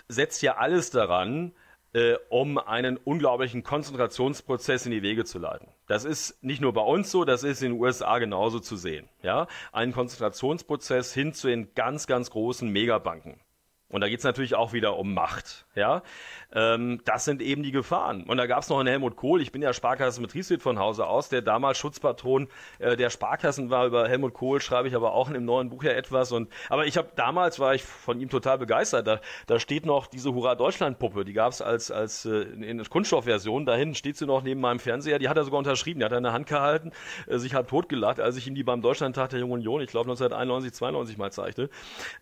setzt ja alles daran, äh, um einen unglaublichen Konzentrationsprozess in die Wege zu leiten. Das ist nicht nur bei uns so, das ist in den USA genauso zu sehen. Ja? Ein Konzentrationsprozess hin zu den ganz, ganz großen Megabanken. Und da geht's natürlich auch wieder um Macht. Ja, ähm, das sind eben die Gefahren. Und da gab's noch einen Helmut Kohl. Ich bin ja Sparkassenbetriebswirt von Hause aus, der damals Schutzpatron äh, der Sparkassen war. Über Helmut Kohl schreibe ich aber auch in im neuen Buch ja etwas. Und aber ich habe damals war ich von ihm total begeistert. Da, da steht noch diese Hurra Deutschland Puppe. Die gab's als als äh, in, in Kunststoffversion. Dahin steht sie noch neben meinem Fernseher. Die hat er sogar unterschrieben. Die hat er in der Hand gehalten, äh, sich hat totgelacht, als ich ihm die beim Deutschlandtag der Jungen Union, ich glaube 1991 92 mal zeigte.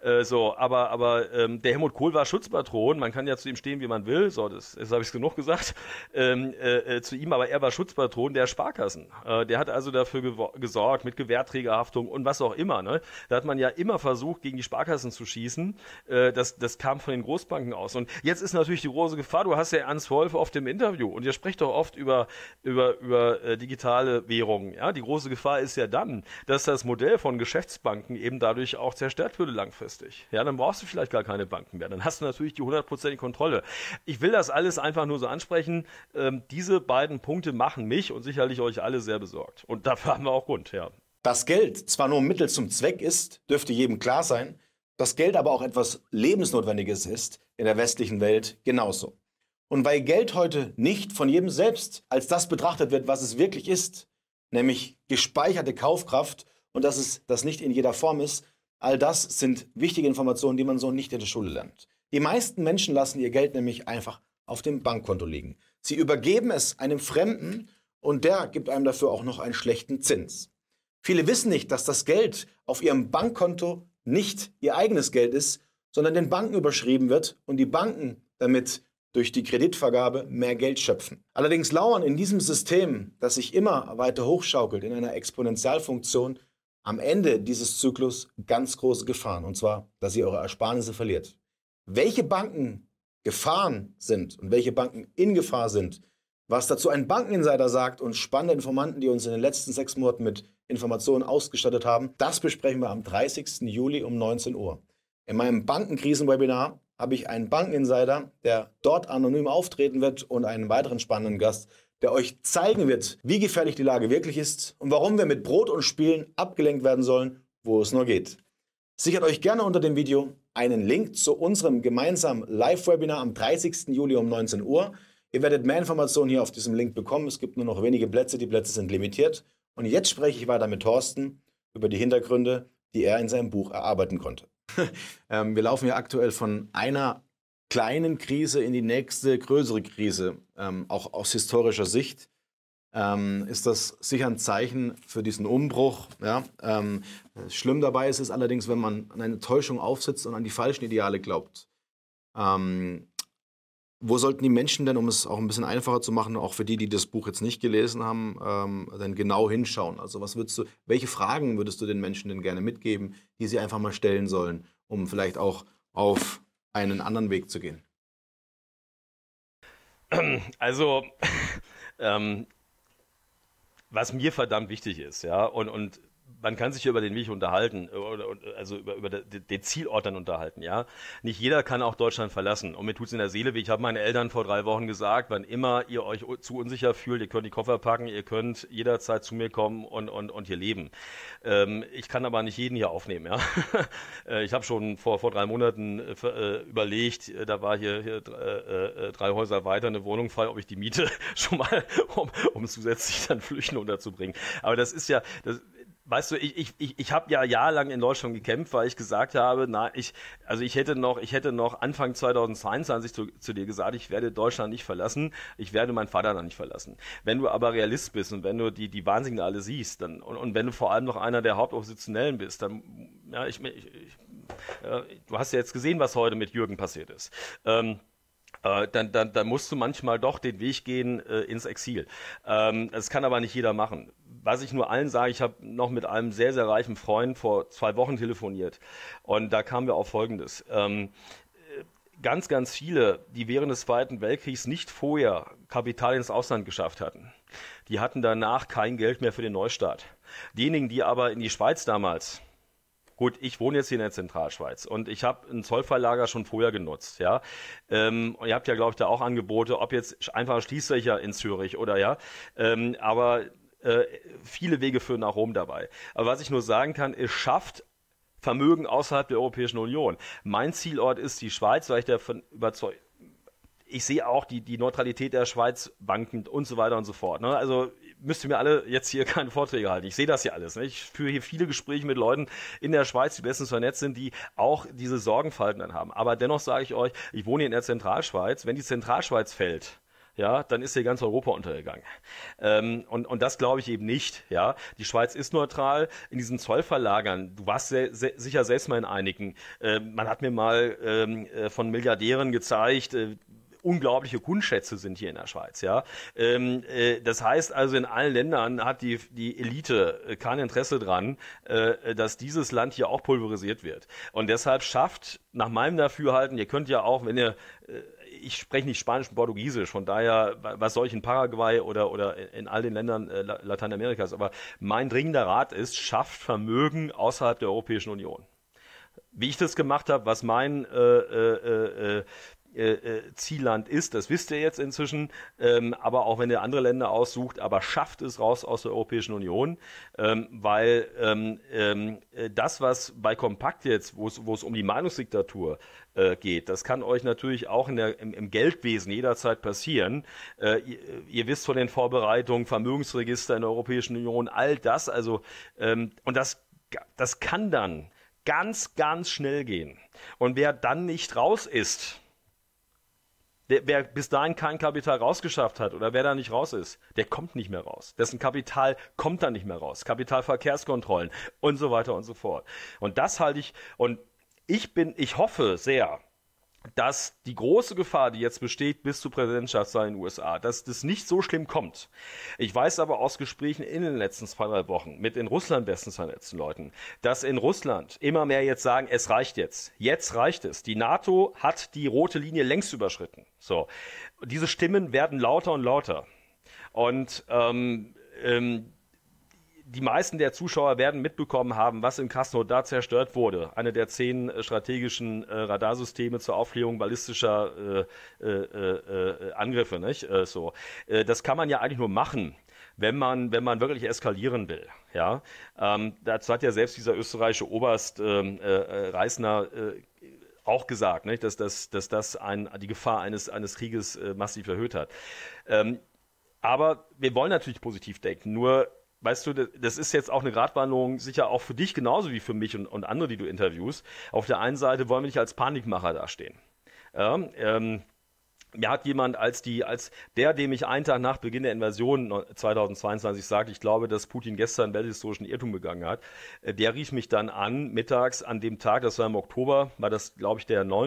Äh, so, aber aber ähm, ähm, der Helmut Kohl war Schutzpatron, man kann ja zu ihm stehen, wie man will, so, das, das habe ich genug gesagt, ähm, äh, äh, zu ihm, aber er war Schutzpatron der Sparkassen. Äh, der hat also dafür gesorgt, mit Gewährträgerhaftung und was auch immer. Ne? Da hat man ja immer versucht, gegen die Sparkassen zu schießen. Äh, das, das kam von den Großbanken aus. Und jetzt ist natürlich die große Gefahr, du hast ja Ernst Wolf auf dem Interview und ihr sprecht doch oft über, über, über äh, digitale Währungen. Ja? Die große Gefahr ist ja dann, dass das Modell von Geschäftsbanken eben dadurch auch zerstört würde langfristig. Ja, dann brauchst du vielleicht gar keine Banken mehr. Dann hast du natürlich die hundertprozentige Kontrolle. Ich will das alles einfach nur so ansprechen. Ähm, diese beiden Punkte machen mich und sicherlich euch alle sehr besorgt. Und dafür haben wir auch Grund, ja. Dass Geld zwar nur ein Mittel zum Zweck ist, dürfte jedem klar sein, dass Geld aber auch etwas Lebensnotwendiges ist, in der westlichen Welt genauso. Und weil Geld heute nicht von jedem selbst als das betrachtet wird, was es wirklich ist, nämlich gespeicherte Kaufkraft und dass es das nicht in jeder Form ist, All das sind wichtige Informationen, die man so nicht in der Schule lernt. Die meisten Menschen lassen ihr Geld nämlich einfach auf dem Bankkonto liegen. Sie übergeben es einem Fremden und der gibt einem dafür auch noch einen schlechten Zins. Viele wissen nicht, dass das Geld auf ihrem Bankkonto nicht ihr eigenes Geld ist, sondern den Banken überschrieben wird und die Banken damit durch die Kreditvergabe mehr Geld schöpfen. Allerdings lauern in diesem System, das sich immer weiter hochschaukelt, in einer Exponentialfunktion, am Ende dieses Zyklus ganz große Gefahren, und zwar, dass ihr eure Ersparnisse verliert. Welche Banken Gefahren sind und welche Banken in Gefahr sind, was dazu ein Bankeninsider sagt und spannende Informanten, die uns in den letzten sechs Monaten mit Informationen ausgestattet haben, das besprechen wir am 30. Juli um 19 Uhr. In meinem Bankenkrisen-Webinar habe ich einen Bankeninsider, der dort anonym auftreten wird und einen weiteren spannenden Gast, der euch zeigen wird, wie gefährlich die Lage wirklich ist und warum wir mit Brot und Spielen abgelenkt werden sollen, wo es nur geht. Sichert euch gerne unter dem Video einen Link zu unserem gemeinsamen Live-Webinar am 30. Juli um 19 Uhr. Ihr werdet mehr Informationen hier auf diesem Link bekommen. Es gibt nur noch wenige Plätze, die Plätze sind limitiert. Und jetzt spreche ich weiter mit Thorsten über die Hintergründe, die er in seinem Buch erarbeiten konnte. Ähm, wir laufen ja aktuell von einer kleinen Krise in die nächste größere Krise, ähm, auch aus historischer Sicht, ähm, ist das sicher ein Zeichen für diesen Umbruch. Ja? Ähm, schlimm dabei ist es allerdings, wenn man an eine Täuschung aufsitzt und an die falschen Ideale glaubt. Ähm, wo sollten die Menschen denn, um es auch ein bisschen einfacher zu machen, auch für die, die das Buch jetzt nicht gelesen haben, ähm, dann genau hinschauen? Also was würdest du, welche Fragen würdest du den Menschen denn gerne mitgeben, die sie einfach mal stellen sollen, um vielleicht auch auf einen anderen Weg zu gehen? Also, ähm, was mir verdammt wichtig ist, ja, und, und man kann sich über den Weg unterhalten, äh, äh, also über, über den Zielort dann unterhalten, ja. Nicht jeder kann auch Deutschland verlassen. Und mir tut's in der Seele weh. Ich habe meinen Eltern vor drei Wochen gesagt, wann immer ihr euch zu unsicher fühlt, ihr könnt die Koffer packen, ihr könnt jederzeit zu mir kommen und, und, und hier leben. Ähm, ich kann aber nicht jeden hier aufnehmen, ja. Äh, ich habe schon vor, vor drei Monaten überlegt, da war hier, hier drei Häuser weiter eine Wohnung frei, ob ich die Miete schon mal, um, um zusätzlich dann Flüchtlinge unterzubringen. Aber das ist ja, das, Weißt du, ich, ich, ich ich habe ja jahrelang in Deutschland gekämpft, weil ich gesagt habe, na, ich, also ich hätte noch, ich hätte noch Anfang 2022 zu, zu dir gesagt, ich werde Deutschland nicht verlassen, ich werde meinen Vater noch nicht verlassen. Wenn du aber Realist bist und wenn du die, die Warnsignale siehst, dann, und, und wenn du vor allem noch einer der Hauptoppositionellen bist, dann, ja, ich, ich, ich ja, du hast ja jetzt gesehen, was heute mit Jürgen passiert ist. Ähm, äh, dann, dann, dann musst du manchmal doch den Weg gehen äh, ins Exil. Ähm, das kann aber nicht jeder machen was ich nur allen sage, ich habe noch mit einem sehr, sehr reichen Freund vor zwei Wochen telefoniert und da kamen wir auf Folgendes. Ähm, äh, ganz, ganz viele, die während des Zweiten Weltkriegs nicht vorher Kapital ins Ausland geschafft hatten, die hatten danach kein Geld mehr für den Neustart. Diejenigen, die aber in die Schweiz damals gut, ich wohne jetzt hier in der Zentralschweiz und ich habe ein Zollverlager schon vorher genutzt, ja. Ähm, ihr habt ja, glaube ich, da auch Angebote, ob jetzt einfach Schließfächer in Zürich oder ja. Ähm, aber äh, viele Wege führen nach Rom dabei. Aber was ich nur sagen kann, es schafft Vermögen außerhalb der Europäischen Union. Mein Zielort ist die Schweiz, weil ich davon überzeugt ich sehe auch die, die Neutralität der Schweiz, bankend und so weiter und so fort. Ne? Also müsst ihr mir alle jetzt hier keine Vorträge halten. Ich sehe das hier alles. Ne? Ich führe hier viele Gespräche mit Leuten in der Schweiz, die bestens vernetzt sind, die auch diese Sorgenfalten dann haben. Aber dennoch sage ich euch, ich wohne hier in der Zentralschweiz. Wenn die Zentralschweiz fällt, ja, dann ist hier ganz Europa untergegangen. Ähm, und, und das glaube ich eben nicht, ja. Die Schweiz ist neutral in diesen Zollverlagern. Du warst sehr, sehr, sicher selbst mal in einigen. Ähm, man hat mir mal ähm, äh, von Milliardären gezeigt, äh, unglaubliche Kundschätze sind hier in der Schweiz. Ja, ähm, äh, das heißt also in allen Ländern hat die die Elite äh, kein Interesse dran, äh, dass dieses Land hier auch pulverisiert wird. Und deshalb schafft nach meinem Dafürhalten, ihr könnt ja auch, wenn ihr äh, ich spreche nicht Spanisch und Portugiesisch, von daher, was soll ich in Paraguay oder, oder in all den Ländern äh, Lateinamerikas? Aber mein dringender Rat ist, schafft Vermögen außerhalb der Europäischen Union. Wie ich das gemacht habe, was mein äh, äh, äh, äh äh, äh, Zielland ist. Das wisst ihr jetzt inzwischen. Ähm, aber auch wenn ihr andere Länder aussucht, aber schafft es raus aus der Europäischen Union, ähm, weil ähm, ähm äh, das, was bei Kompakt jetzt, wo es um die Meinungsdiktatur äh, geht, das kann euch natürlich auch in der, im, im Geldwesen jederzeit passieren. Äh, ihr, ihr, wisst von den Vorbereitungen, Vermögensregister in der Europäischen Union, all das. Also ähm, und das, das kann dann ganz, ganz schnell gehen. Und wer dann nicht raus ist, der, wer bis dahin kein Kapital rausgeschafft hat oder wer da nicht raus ist, der kommt nicht mehr raus. Dessen Kapital kommt da nicht mehr raus. Kapitalverkehrskontrollen und so weiter und so fort. Und das halte ich, und ich bin, ich hoffe sehr, dass die große Gefahr, die jetzt besteht bis zur Präsidentschaftswahl in den USA, dass das nicht so schlimm kommt. Ich weiß aber aus Gesprächen in den letzten zwei, drei Wochen mit in Russland bestens vernetzten Leuten, dass in Russland immer mehr jetzt sagen, es reicht jetzt. Jetzt reicht es. Die NATO hat die rote Linie längst überschritten. So. Diese Stimmen werden lauter und lauter. Und ähm, ähm, die meisten der Zuschauer werden mitbekommen haben, was in Krasnodar da zerstört wurde. Eine der zehn äh, strategischen äh, Radarsysteme zur Aufklärung ballistischer äh, äh, äh, äh Angriffe. Nicht? so. das kann man ja eigentlich nur machen, wenn man, wenn man wirklich eskalieren will. Ja? Ähm, dazu hat ja selbst dieser österreichische Oberst ähm, Reisner auch gesagt, nicht? dass, dass, dass das ein, die Gefahr eines, eines Krieges massiv erhöht hat. Ähm, aber wir wollen natürlich positiv denken, nur weißt du, das ist jetzt auch eine Gratwanderung, sicher auch für dich genauso wie für mich und, und andere, die du interviewst. Auf der einen Seite wollen wir nicht als Panikmacher dastehen. Ja, ähm, mir hat jemand als die, als der, dem ich einen Tag nach Beginn der Invasion 2022 sagte, ich glaube, dass Putin gestern welthistorischen Irrtum begangen hat, äh, der rief mich dann an, mittags an dem Tag, das war im Oktober, war das, glaube ich, der 9.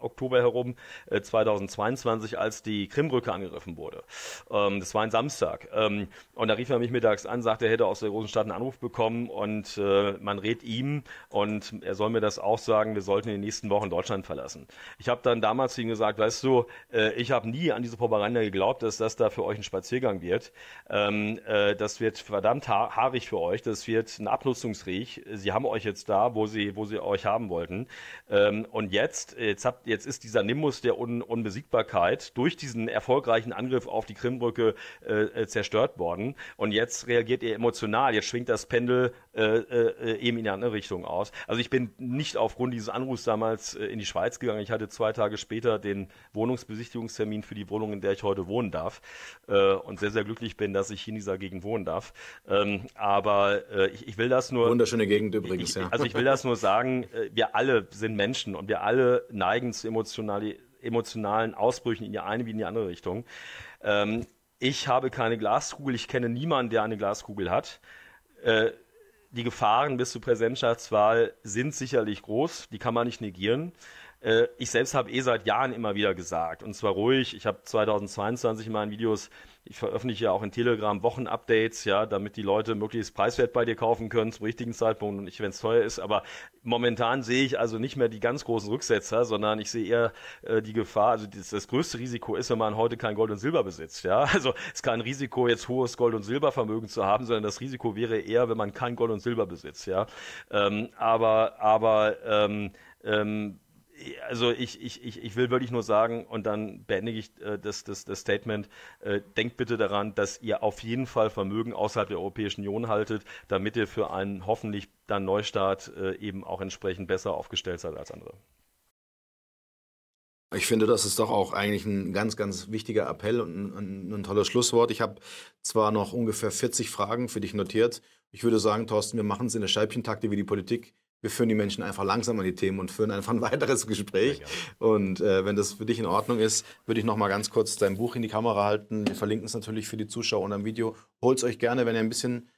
Oktober herum, 2022, äh, als die Krimbrücke angegriffen wurde. Ähm, das war ein Samstag. Ähm, und da rief er mich mittags an, sagte, er hätte aus der großen Stadt einen Anruf bekommen und äh, man rät ihm und er soll mir das auch sagen, wir sollten in den nächsten Wochen Deutschland verlassen. Ich habe dann damals zu ihm gesagt, weißt du, äh, ich habe nie an diese Propaganda geglaubt, dass das da für euch ein Spaziergang wird. Ähm, äh, das wird verdammt ha haarig für euch, das wird ein Abnutzungsriech. Sie haben euch jetzt da, wo sie, wo sie euch haben wollten. Ähm, und jetzt, jetzt, habt, jetzt ist dieser Nimbus der Un Unbesiegbarkeit durch diesen erfolgreichen Angriff auf die Krimbrücke äh, äh zerstört worden. Und jetzt reagiert ihr emotional, jetzt schwingt das Pendel äh, eben in eine andere Richtung aus. Also ich bin nicht aufgrund dieses Anrufs damals in die Schweiz gegangen. Ich hatte zwei Tage später den Wohnungsbesitzer Besichtigungstermin für die Wohnung, in der ich heute wohnen darf. Äh, und sehr, sehr glücklich bin, dass ich in dieser Gegend wohnen darf. Ähm, aber äh, ich, ich, will das nur. Wunderschöne Gegend übrigens, ich, ja. Also ich will das nur sagen, äh, wir alle sind Menschen und wir alle neigen zu emotionali emotionalen Ausbrüchen in die eine wie in die andere Richtung. Ähm, ich habe keine Glaskugel, ich kenne niemanden, der eine Glaskugel hat. Äh, die Gefahren bis zur Präsidentschaftswahl sind sicherlich groß, die kann man nicht negieren. Äh, ich selbst habe eh seit Jahren immer wieder gesagt, und zwar ruhig, ich habe 2022 in meinen Videos, ich veröffentliche ja auch in Telegram Wochenupdates, ja, damit die Leute möglichst preiswert bei dir kaufen können zum richtigen Zeitpunkt und nicht, wenn es teuer ist. Aber momentan sehe ich also nicht mehr die ganz großen Rücksetzer, sondern ich sehe eher äh, die Gefahr, also das, das größte Risiko ist, wenn man heute kein Gold und Silber besitzt, ja. Also es ist kein Risiko, jetzt hohes Gold- und Silbervermögen zu haben, sondern das Risiko wäre eher, wenn man kein Gold und Silber besitzt, ja. Ähm, aber, aber ähm, ähm, also ich, ich, ich, ich will wirklich nur sagen, und dann beende ich äh, das, das, das Statement, äh, denkt bitte daran, dass ihr auf jeden Fall Vermögen außerhalb der Europäischen Union haltet, damit ihr für einen hoffentlich dann Neustart äh, eben auch entsprechend besser aufgestellt seid als andere. Ich finde, das ist doch auch eigentlich ein ganz, ganz wichtiger Appell und ein, ein tolles Schlusswort. Ich habe zwar noch ungefähr 40 Fragen für dich notiert. Ich würde sagen, Thorsten, wir machen es in der Scheibchentakte wie die Politik wir führen die Menschen einfach langsam an die Themen und führen einfach ein weiteres Gespräch. Und äh, wenn das für dich in Ordnung ist, würde ich noch mal ganz kurz dein Buch in die Kamera halten. Wir verlinken es natürlich für die Zuschauer unter dem Video. Holt es euch gerne, wenn ihr ein bisschen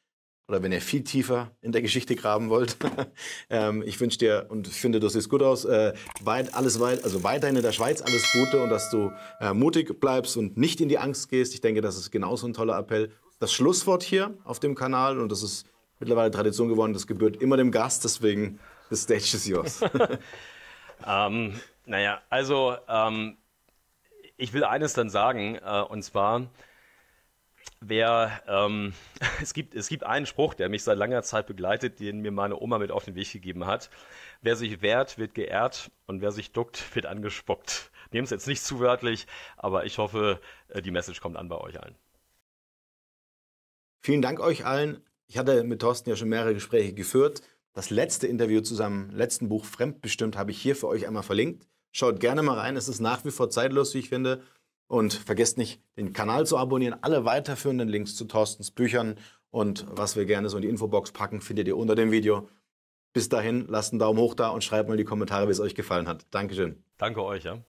oder wenn ihr viel tiefer in der Geschichte graben wollt. ähm, ich wünsche dir und ich finde, du siehst gut aus. Äh, weit, alles weit, also weiterhin in der Schweiz alles Gute und dass du äh, mutig bleibst und nicht in die Angst gehst. Ich denke, das ist genauso ein toller Appell. Das Schlusswort hier auf dem Kanal und das ist mittlerweile Tradition geworden. Das gebührt immer dem Gast, deswegen the stage is yours. ähm, naja, also ähm, ich will eines dann sagen, äh, und zwar, wer, ähm, es, gibt, es gibt einen Spruch, der mich seit langer Zeit begleitet, den mir meine Oma mit auf den Weg gegeben hat. Wer sich wehrt, wird geehrt und wer sich duckt, wird angespuckt. Nehmt es jetzt nicht zu wörtlich, aber ich hoffe, äh, die Message kommt an bei euch allen. Vielen Dank euch allen. Ich hatte mit Thorsten ja schon mehrere Gespräche geführt. Das letzte Interview zu seinem letzten Buch Fremdbestimmt habe ich hier für euch einmal verlinkt. Schaut gerne mal rein, es ist nach wie vor zeitlos, wie ich finde. Und vergesst nicht, den Kanal zu abonnieren. Alle weiterführenden Links zu Thorstens Büchern und was wir gerne so in die Infobox packen, findet ihr unter dem Video. Bis dahin, lasst einen Daumen hoch da und schreibt mal in die Kommentare, wie es euch gefallen hat. Dankeschön. Danke euch, ja.